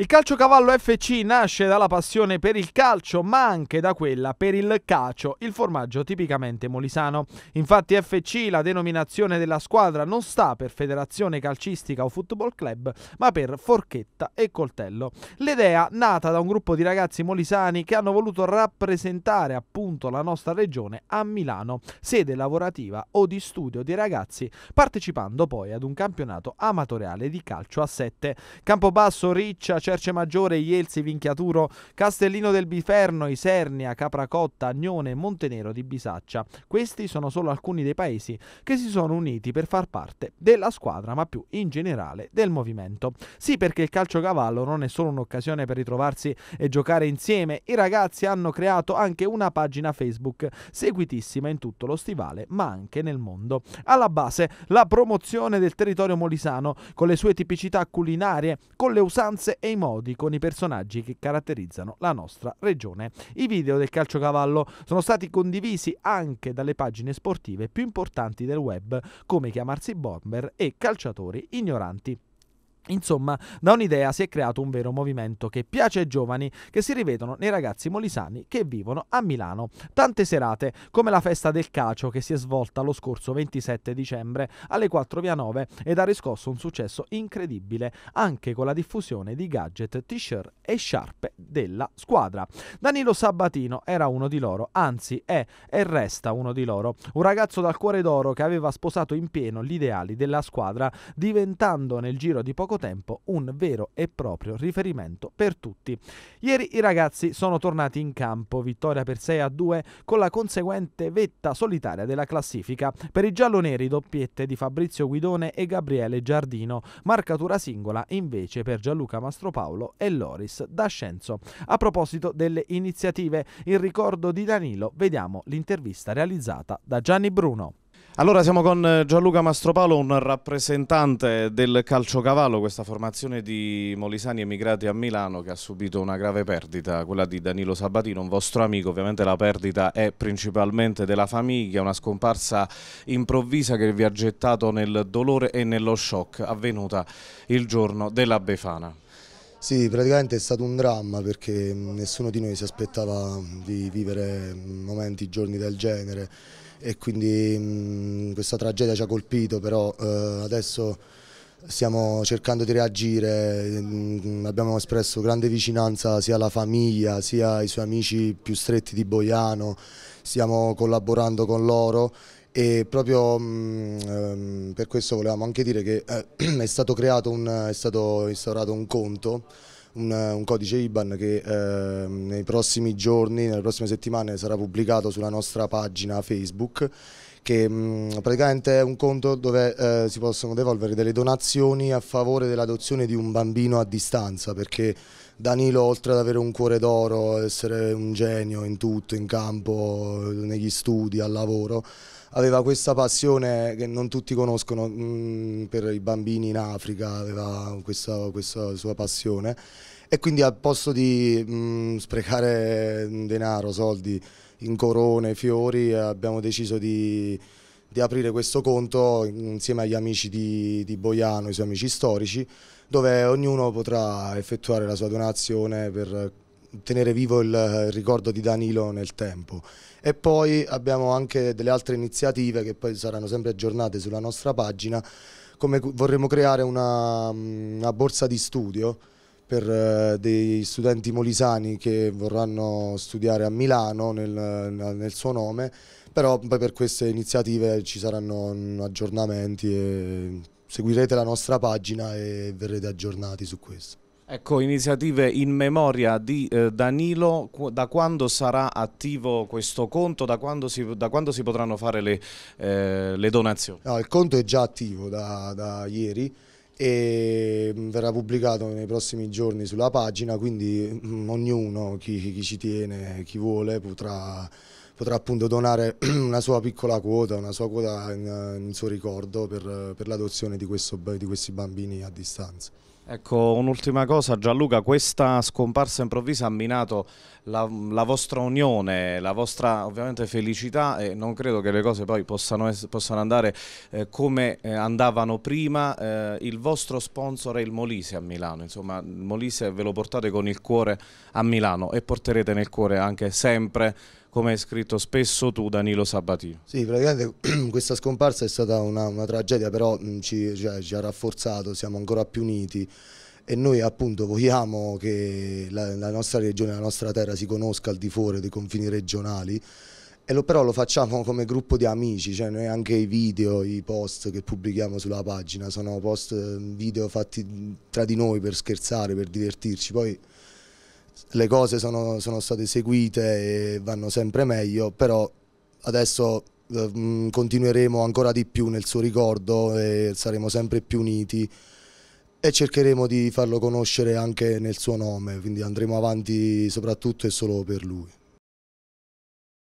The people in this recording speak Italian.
Il calciocavallo FC nasce dalla passione per il calcio, ma anche da quella per il cacio, il formaggio tipicamente molisano. Infatti FC, la denominazione della squadra, non sta per Federazione Calcistica o Football Club, ma per forchetta e coltello. L'idea nata da un gruppo di ragazzi molisani che hanno voluto rappresentare appunto la nostra regione a Milano, sede lavorativa o di studio dei ragazzi, partecipando poi ad un campionato amatoriale di calcio a 7. Campobasso, Riccia, Cerce Maggiore, Ielsi, Vinchiaturo, Castellino del Biferno, Isernia, Capracotta, Agnone, Montenero di Bisaccia. Questi sono solo alcuni dei paesi che si sono uniti per far parte della squadra, ma più in generale del movimento. Sì, perché il calcio cavallo non è solo un'occasione per ritrovarsi e giocare insieme, i ragazzi hanno creato anche una pagina Facebook seguitissima in tutto lo stivale, ma anche nel mondo. Alla base la promozione del territorio molisano con le sue tipicità culinarie, con le usanze e modi con i personaggi che caratterizzano la nostra regione. I video del calciocavallo sono stati condivisi anche dalle pagine sportive più importanti del web, come Chiamarsi Bomber e Calciatori Ignoranti. Insomma, da un'idea si è creato un vero movimento che piace ai giovani che si rivedono nei ragazzi molisani che vivono a Milano. Tante serate, come la festa del cacio che si è svolta lo scorso 27 dicembre alle 4 via 9 ed ha riscosso un successo incredibile anche con la diffusione di gadget, t-shirt e sciarpe della squadra. Danilo Sabatino era uno di loro, anzi è e resta uno di loro, un ragazzo dal cuore d'oro che aveva sposato in pieno gli ideali della squadra diventando nel giro di poco poco tempo un vero e proprio riferimento per tutti. Ieri i ragazzi sono tornati in campo, vittoria per 6 a 2 con la conseguente vetta solitaria della classifica. Per i gialloneri doppiette di Fabrizio Guidone e Gabriele Giardino, marcatura singola invece per Gianluca Mastropaolo e Loris D'Ascenzo. A proposito delle iniziative, in ricordo di Danilo vediamo l'intervista realizzata da Gianni Bruno. Allora siamo con eh, Gianluca Mastropalo, un rappresentante del Calciocavallo, questa formazione di molisani emigrati a Milano che ha subito una grave perdita, quella di Danilo Sabatino, un vostro amico. Ovviamente la perdita è principalmente della famiglia, una scomparsa improvvisa che vi ha gettato nel dolore e nello shock avvenuta il giorno della Befana. Sì, praticamente è stato un dramma perché mm, nessuno di noi si aspettava di vivere mm, momenti, giorni del genere e quindi mh, mm, questa tragedia ci ha colpito, però eh, adesso stiamo cercando di reagire, mh, mm, abbiamo espresso grande vicinanza sia alla famiglia sia ai suoi amici più stretti di Boiano, stiamo collaborando con loro e proprio mh, mm, ehm, per questo volevamo anche dire che eh, è stato creato un, è stato instaurato un conto un, un codice IBAN che eh, nei prossimi giorni, nelle prossime settimane sarà pubblicato sulla nostra pagina Facebook che mh, mm, praticamente è un conto dove eh, si possono devolvere delle donazioni a favore dell'adozione di un bambino a distanza perché Danilo oltre ad avere un cuore d'oro, essere un genio in tutto, in campo, negli studi, al lavoro aveva questa passione che non tutti conoscono mh, mm, per i bambini in Africa, aveva questa, questa sua passione e quindi al posto di mh, mm, sprecare denaro, soldi in corone, fiori, eh, abbiamo deciso di, di aprire questo conto insieme agli amici di, di, Boiano, i suoi amici storici, dove ognuno potrà effettuare la sua donazione per tenere vivo il ricordo di Danilo nel tempo e poi abbiamo anche delle altre iniziative che poi saranno sempre aggiornate sulla nostra pagina come vorremmo creare una, mm, una borsa di studio per eh, dei studenti molisani che vorranno studiare a Milano nel, nel, suo nome, però per queste iniziative ci saranno mm, aggiornamenti e seguirete la nostra pagina e verrete aggiornati su questo. Ecco, iniziative in memoria di eh, Danilo, da quando sarà attivo questo conto, da quando si, da quando si potranno fare le, eh, le donazioni? No, il conto è già attivo da, da, ieri e mm, verrà pubblicato nei prossimi giorni sulla pagina, quindi mh, mm, ognuno, chi, chi, ci tiene, chi vuole, potrà, potrà, appunto donare una sua piccola quota, una sua quota in, in suo ricordo per, per l'adozione di, di questi bambini a distanza. Ecco, un'ultima cosa Gianluca, questa scomparsa improvvisa ha minato la, la, vostra unione, la vostra ovviamente felicità e non credo che le cose poi possano, possano andare eh, come eh, andavano prima. Eh, il vostro sponsor è il Molise a Milano, insomma il Molise ve lo portate con il cuore a Milano e porterete nel cuore anche sempre come hai scritto spesso tu Danilo Sabatino. Sì, praticamente questa scomparsa è stata una, una tragedia, però ci, cioè, ci, ha rafforzato, siamo ancora più uniti e noi appunto vogliamo che la, la nostra regione, la nostra terra si conosca al di fuori dei confini regionali lo, però lo facciamo come gruppo di amici, cioè noi anche i video, i post che pubblichiamo sulla pagina sono post video fatti tra di noi per scherzare, per divertirci, poi le cose sono, sono state seguite e vanno sempre meglio, però adesso eh, mm, continueremo ancora di più nel suo ricordo e saremo sempre più uniti e cercheremo di farlo conoscere anche nel suo nome, quindi andremo avanti soprattutto e solo per lui.